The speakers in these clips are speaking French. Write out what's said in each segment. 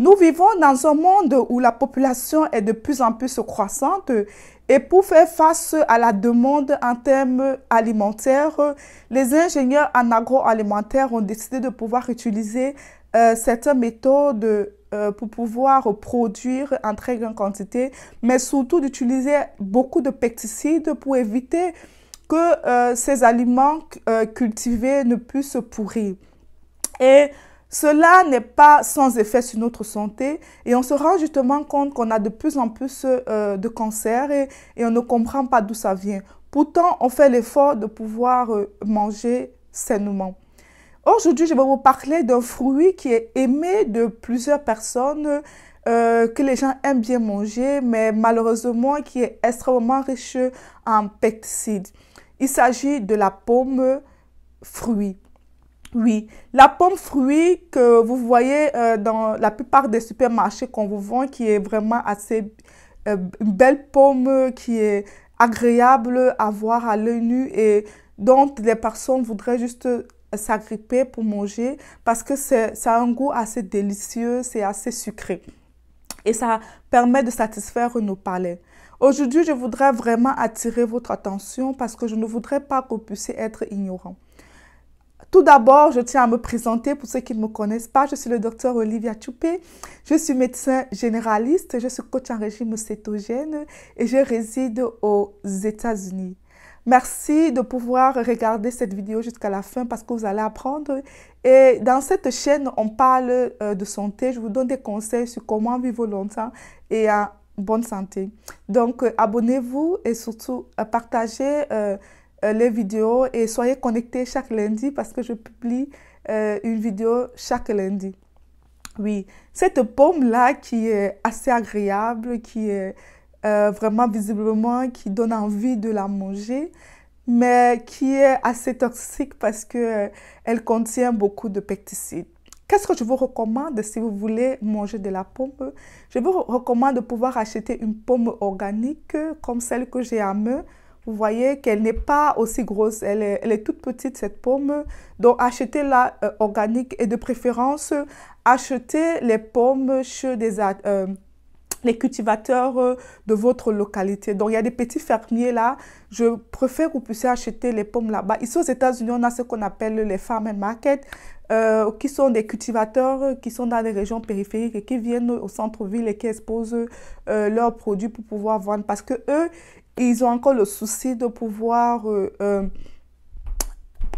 Nous vivons dans un monde où la population est de plus en plus croissante et pour faire face à la demande en termes alimentaires, les ingénieurs en agroalimentaire ont décidé de pouvoir utiliser cette euh, certaines méthodes euh, pour pouvoir produire en très grande quantité, mais surtout d'utiliser beaucoup de pesticides pour éviter que euh, ces aliments cultivés ne puissent pourrir. Et cela n'est pas sans effet sur notre santé et on se rend justement compte qu'on a de plus en plus euh, de cancers et, on ne comprend pas d'où ça vient. Pourtant, on fait l'effort de pouvoir euh, manger sainement. Aujourd'hui, je vais vous parler d'un fruit qui est aimé de plusieurs personnes, euh, que les gens aiment bien manger, mais malheureusement qui est extrêmement riche en pesticides. Il s'agit de la pomme fruit. Oui, la pomme fruit que vous voyez euh, dans la plupart des supermarchés qu'on vous vend, qui est vraiment assez euh, une belle pomme qui est agréable à voir à l'œil nu et dont les personnes voudraient juste euh, s'agripper pour manger parce que ça a un goût assez délicieux, c'est assez sucré et ça permet de satisfaire nos palais. Aujourd'hui, je voudrais vraiment attirer votre attention parce que je ne voudrais pas que vous puissiez être ignorant. Tout d'abord, je tiens à me présenter pour ceux qui ne me connaissent pas. Je suis le docteur Olivia Choupé. Je suis médecin généraliste. Je suis coach en régime cétogène et je réside aux États-Unis. Merci de pouvoir regarder cette vidéo jusqu'à la fin parce que vous allez apprendre. Et dans cette chaîne, on parle euh, de santé. Je vous donne des conseils sur comment vivre longtemps et en bonne santé. Donc, euh, abonnez-vous et surtout euh, partagez euh, les vidéos et soyez connectés chaque lundi parce que je publie euh, une vidéo chaque lundi. Oui, cette pomme-là qui est assez agréable, qui est euh, vraiment visiblement, qui donne envie de la manger, mais qui est assez toxique parce que elle contient beaucoup de pesticides. Qu'est-ce que je vous recommande si vous voulez manger de la pomme Je vous recommande de pouvoir acheter une pomme organique comme celle que j'ai à me vous voyez qu'elle n'est pas aussi grosse, elle est, toute petite cette pomme. Donc achetez-la euh, organique et de préférence achetez les pommes chez des, euh, les cultivateurs euh, de votre localité. Donc, il y a des petits fermiers là. Je préfère que vous puissiez acheter les pommes là-bas. Ici aux États-Unis, on a ce qu'on appelle les farm markets, euh, qui sont des cultivateurs euh, qui sont dans les régions périphériques et qui viennent au centre-ville et qui exposent euh, leurs produits pour pouvoir vendre. Parce que eux, ils ont encore le souci de pouvoir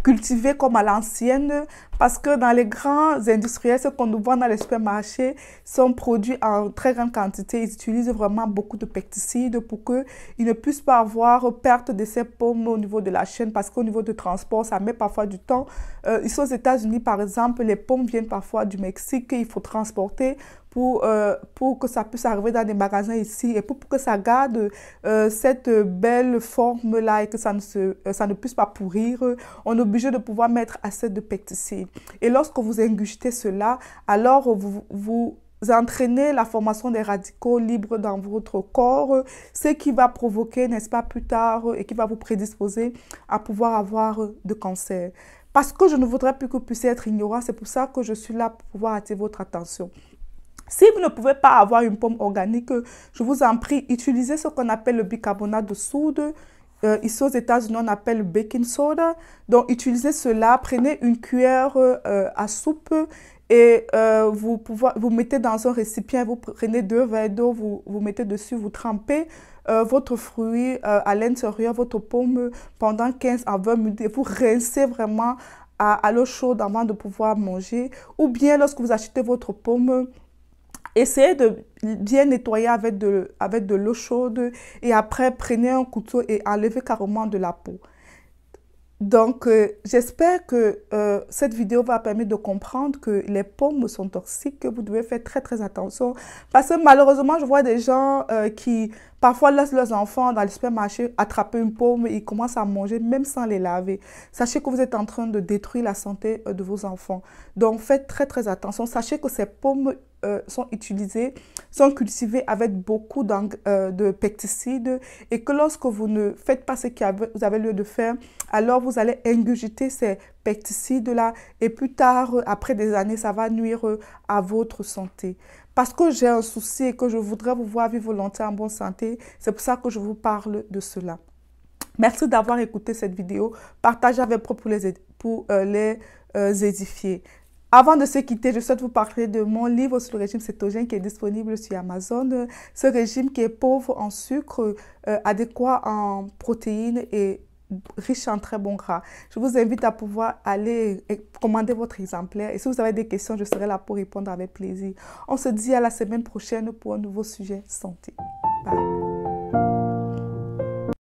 cultivé comme à l'ancienne parce que dans les grands industriels, ce qu'on nous voit dans les supermarchés sont produits en très grande quantité. Ils utilisent vraiment beaucoup de pesticides pour qu'ils ne puissent pas avoir perte de ces pommes au niveau de la chaîne parce qu'au niveau du transport, ça met parfois du temps. Euh, ici aux États-Unis, par exemple, les pommes viennent parfois du Mexique il faut transporter pour, euh, pour que ça puisse arriver dans des magasins ici et pour, que ça garde euh, cette belle forme-là et que ça ne, se, euh, ça ne puisse pas pourrir, on est obligé de pouvoir mettre assez de pesticides. Et lorsque vous ingurgitez cela, alors vous, vous la formation des radicaux libres dans votre corps, ce qui va provoquer, n'est-ce pas, plus tard et qui va vous prédisposer à pouvoir avoir de cancer. Parce que je ne voudrais plus que vous puissiez être ignorant, c'est pour ça que je suis là pour pouvoir attirer votre attention. Si vous ne pouvez pas avoir une pomme organique, je vous en prie, utilisez ce qu'on appelle le bicarbonate de soude. Euh, ici aux États-Unis, on appelle le baking soda. Donc, utilisez cela, prenez une cuillère euh, à soupe et euh, vous, vous mettez dans un récipient, vous prenez deux verres d'eau, vous, vous mettez dessus, vous trempez votre fruit à l'intérieur, votre pomme pendant 15 à 20 minutes et vous rincez vraiment à l'eau chaude avant de pouvoir manger. Ou bien lorsque vous achetez votre pomme, essayez de bien nettoyer avec de, avec de l'eau chaude et après prenez un couteau et enlevez carrément de la peau. Donc, euh, j'espère que euh, cette vidéo va permettre de comprendre que les pommes sont toxiques, que vous devez faire très très attention. Parce que malheureusement, je vois des gens euh, qui Parfois, laissent leurs enfants dans le supermarché attraper une pomme et ils commencent à manger même sans les laver. Sachez que vous êtes en train de détruire la santé euh, de vos enfants. Donc, faites très, très attention. Sachez que ces pommes euh, sont utilisées, sont cultivées avec beaucoup euh, de pesticides et que lorsque vous ne faites pas ce que vous avez lieu de faire, alors vous allez ingurgiter ces pesticides-là et plus tard, après des années, ça va nuire à votre santé parce que j'ai un souci et que je voudrais vous voir vivre longtemps en bonne santé. C'est pour ça que je vous parle de cela. Merci d'avoir écouté cette vidéo. Partagez avec vous pour les, pour, euh, les euh, édifier. Avant de se quitter, je souhaite vous parler de mon livre sur le régime cétogène qui est disponible sur Amazon. Ce régime qui est pauvre en sucre, euh, adéquat en protéines et riche en très bon gras. Je vous invite à pouvoir aller commander votre exemplaire. Et si vous avez des questions, je serai là pour répondre avec plaisir. On se dit à la semaine prochaine pour un nouveau sujet santé. Bye.